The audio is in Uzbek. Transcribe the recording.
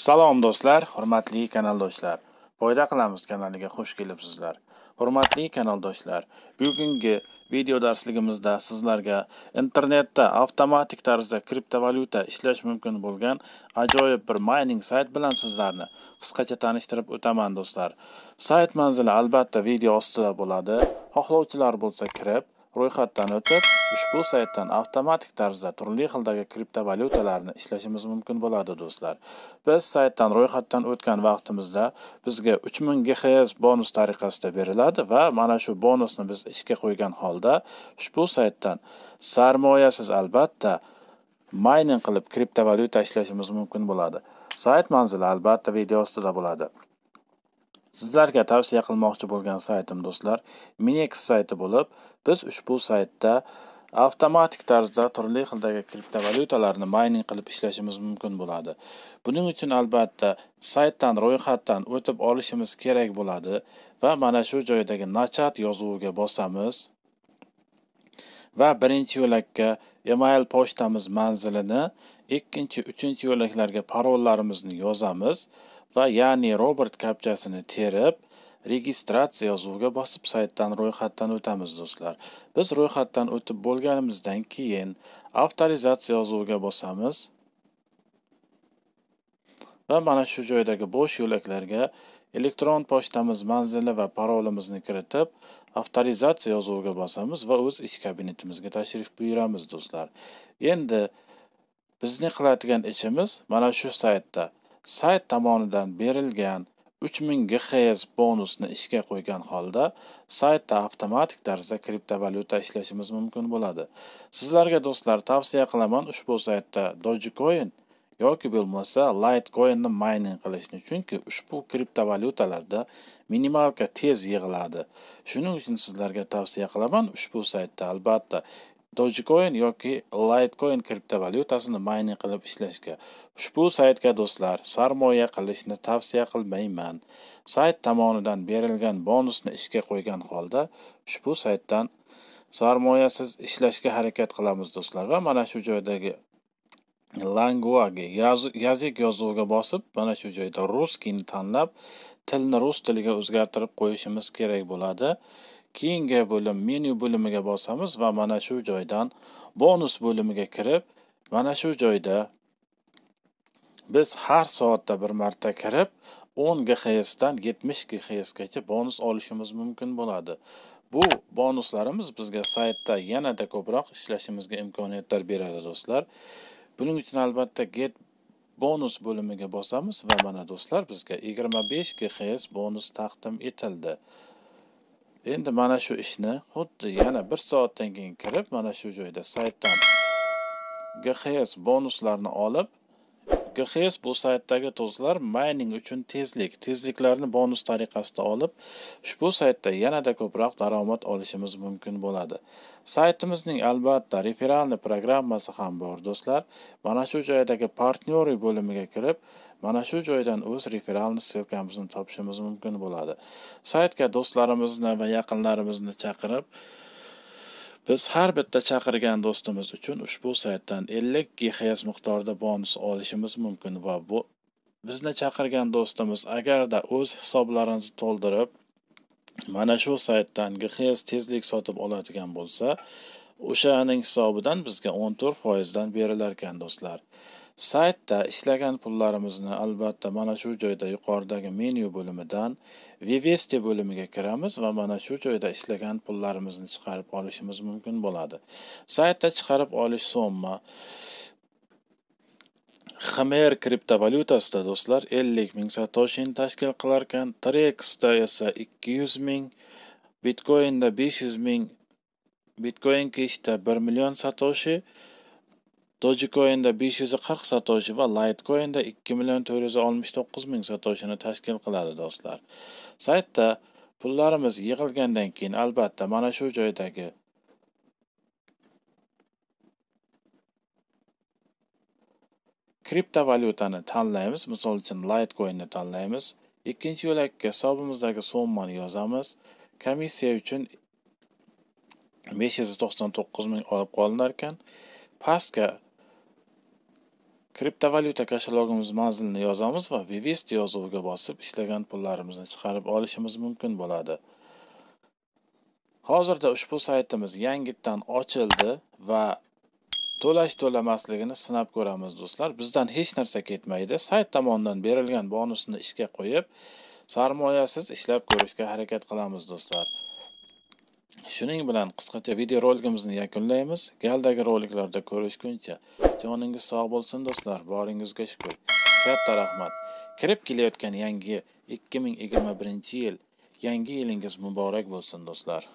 Salom do'stlar, hurmatli kanal do'stlar. Foyda qilamiz kanaliga xush kelibsizlar. Hurmatli kanal do'stlar, bugungi video darsligimizda sizlarga internetda avtomatik tarzda kriptovalyuta ishlash mumkin bo'lgan ajoyib bir mining sayt bilan sizlarni qisqacha tanishtirib o'taman do'stlar. Sayt manzili albatta video ostida bo'ladi. Xohlovchilar bo'lsa kirib, ro'yxatdan o'tib ushbu saytdan avtomatik tarzda turli xildagi kriptovalyutalarni ishlashimiz mumkin bo'ladi do'stlar biz saytdan ro'yxatdan o'tgan vaqtimizda bizga 3000 ming gxs bonus tariqasida beriladi va mana shu bonusni biz ishga qo'ygan holda ushbu saytdan sarmoyasiz albatta mayning qilib kriptovalyuta ishlashimiz mumkin bo'ladi sayt manzili albatta video ostida bo'ladi sizlarga tavsiya qilmoqchi bo'lgan saytim do'stlar minex sayti bo'lib biz ushbu saytda avtomatik tarzda turli xildagi kriptovalyutalarni mayning qilib ishlashimiz mumkin bo'ladi buning uchun albatta saytdan ro'yxatdan o'tib olishimiz kerak bo'ladi va mana shu joydagi nachat yozuviga bosamiz va birinchi yo'lakka email pochtamiz manzilini ikkinchi uchinchi yo'laklarga parollarimizni yozamiz va ya'ni robert kapchasini terib registratsiya yozuviga bosib saytdan ro'yxatdan o'tamiz do'stlar biz ro'yxatdan o'tib bo'lganimizdan keyin avtorizatsiya yozuviga bosamiz va mana shu joydagi bo'sh yo'laklarga elektron pochtamiz manzili va parolimizni kiritib avtorizatsiya yozuviga bosamiz va o'z ish kabinetimizga tashrif buyuramiz do'stlar endi bizni qiladigan ishimiz mana shu saytda sayt tomonidan berilgan 3000 ming bonusni ishga qo'ygan holda saytda avtomatik tarzda kriptovalyuta ishlashimiz mumkin bo'ladi sizlarga do'stlar tavsiya qilaman ushbu saytda dogecoin yoki bo'lmasa litecoinni mining qilishni chunki ushbu kriptovalyutalarda minimalka tez yig'iladi shuning uchun sizlarga tavsiya qilaman ushbu saytda albatta Dogecoin yoki Litecoin kriptovalyutasini mayning qilib ishlashga ushbu saytga do'stlar sarmoya qilishni tavsiya qilmayman. Sayt tomonidan berilgan bonusni ishga qo'ygan holda ushbu saytdan sarmoyasiz ishlashga harakat qilamiz do'stlar va mana shu joydagi languagi yozik yozuviga bosib mana shu joyda ruskiyni tanlab tilni rus tiliga o'zgartirib qo'yishimiz kerak bo'ladi keyingi bo'lim menyu bo'limiga bosamiz va mana shu joydan bonus bo'limiga kirib mana shu joyda biz har soatda bir marta kirib 10 gxsdan 70 gxsgacha bonus olishimiz mumkin bo'ladi bu bonuslarimiz bizga saytda yanada ko'proq ishlashimizga imkoniyatlar beradi do'stlar buning uchun albatta get bonus bo'limiga bosamiz va mana do'stlar bizga 25 gxs bonus taqdim etildi endi mana shu ishni xuddi yana bir soatdan keyin kirib mana shu joyda saytdan gxs bonuslarni olib gxs bu saytdagi to'zlar mayning uchun tezlik tezliklarni bonus tariqasida olib ushbu saytda yanada ko'proq daromad olishimiz mumkin bo'ladi saytimizning albatta referalni programmasi ham bor do'stlar mana shu joydagi partnyorы bo'limiga kirib mana shu joydan o'z referal ssilkamizni topishimiz mumkin bo'ladi saytga do'stlarimizni va yaqinlarimizni chaqirib biz har bitta chaqirgan do'stimiz uchun ushbu saytdan 50 gxs miqdorida bonus olishimiz mumkin va bu bizni chaqirgan do'stimiz agarda o'z hisoblarini to'ldirib mana shu saytdan gxs tezlik sotib oladigan bo'lsa o'shaning hisobidan bizga 14 foizdan berilar ekan do'stlar saytda ishlagan pullarimizni albatta mana shu joyda yuqoridagi menyu bo'limidan vivesti bo'limiga kiramiz va mana shu joyda ishlagan pullarimizni chiqarib olishimiz mumkin bo'ladi saytda chiqarib olish summa Khmer kriptovalyutasida do'stlar 50 ming satoshin tashkil qilar ekan, Trexda esa 200 ming, Bitcoinda 500 ming, Bitcoin kishida 1 million satoshi, dogecoinda da 540 satoshi va litecoinda da million 469 yuz ming satoshini tashkil qiladi do'stlar saytda pullarimiz yig'ilgandan keyin albatta mana shu joydagi kriptovalyutani tanlaymiz misol uchun litecoinni tanlaymiz ikkinchi yo'lakka hisobimizdagi summani yozamiz komissiya uchun 599 ming olib qolinar ekan pastga kriptovalyuta kashalogimiz manzilini yozamiz va vivest yozuviga bosib ishlagan pullarimizni chiqarib olishimiz mumkin bo'ladi hozirda ushbu saytimiz yangitdan ochildi va to'lash to'lamasligini sinab ko'ramiz do'stlar bizdan hech narsa ketmaydi sayt tomonidan berilgan bonusni ishga qo'yib sarmoyasiz ishlab ko'rishga harakat qilamiz do'stlar shuning bilan qisqacha video roligimizni yakunlaymiz galdagi roliklarda ko'rishguncha joningiz sog' bo'lsin do'stlar boringizga shukur katta rahmat kirib kelayotgan yangi ikki ming yigirma birinchi yil yangi yilingiz muborak bo'lsin do'stlar